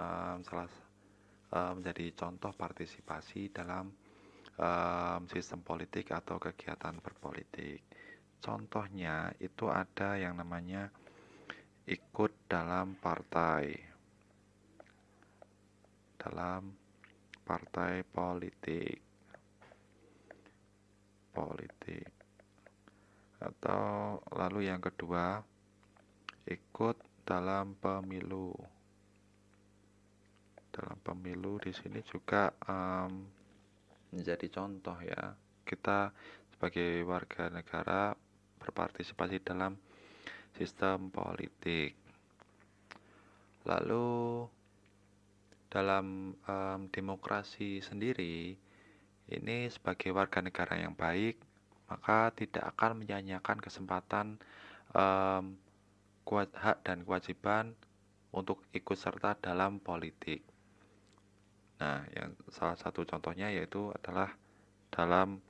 um, salah menjadi contoh partisipasi dalam um, sistem politik atau kegiatan berpolitik. Contohnya itu ada yang namanya ikut dalam partai, dalam partai politik, politik, atau lalu yang kedua ikut dalam pemilu dalam pemilu di sini juga um, menjadi contoh ya kita sebagai warga negara berpartisipasi dalam sistem politik lalu dalam um, demokrasi sendiri ini sebagai warga negara yang baik maka tidak akan menyanyiakan kesempatan um, hak dan kewajiban untuk ikut serta dalam politik. Nah, yang salah satu contohnya yaitu adalah dalam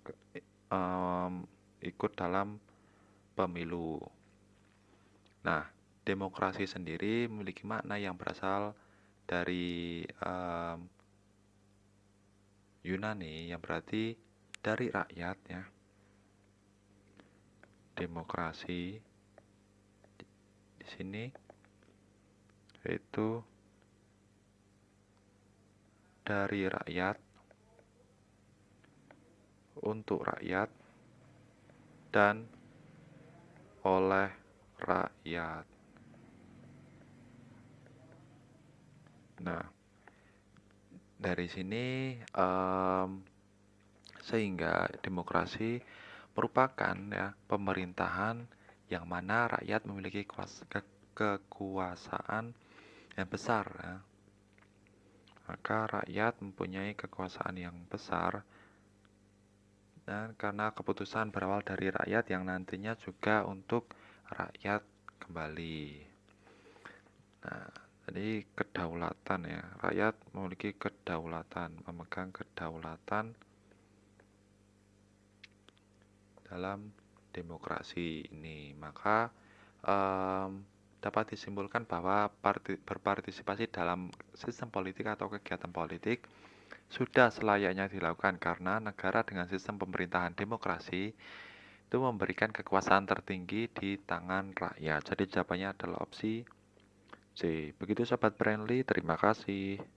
um, ikut dalam pemilu. Nah, demokrasi sendiri memiliki makna yang berasal dari um, Yunani yang berarti dari rakyat ya. Demokrasi di sini yaitu dari rakyat untuk rakyat dan oleh rakyat. Nah, dari sini um, sehingga demokrasi merupakan ya pemerintahan yang mana rakyat memiliki kekuasaan yang besar ya, maka rakyat mempunyai kekuasaan yang besar dan karena keputusan berawal dari rakyat yang nantinya juga untuk rakyat kembali. Nah, jadi kedaulatan ya, rakyat memiliki kedaulatan, memegang kedaulatan dalam demokrasi ini. Maka um, dapat disimpulkan bahwa berpartisipasi dalam sistem politik atau kegiatan politik sudah selayaknya dilakukan karena negara dengan sistem pemerintahan demokrasi itu memberikan kekuasaan tertinggi di tangan rakyat. Jadi jawabannya adalah opsi C. Begitu sobat friendly, terima kasih.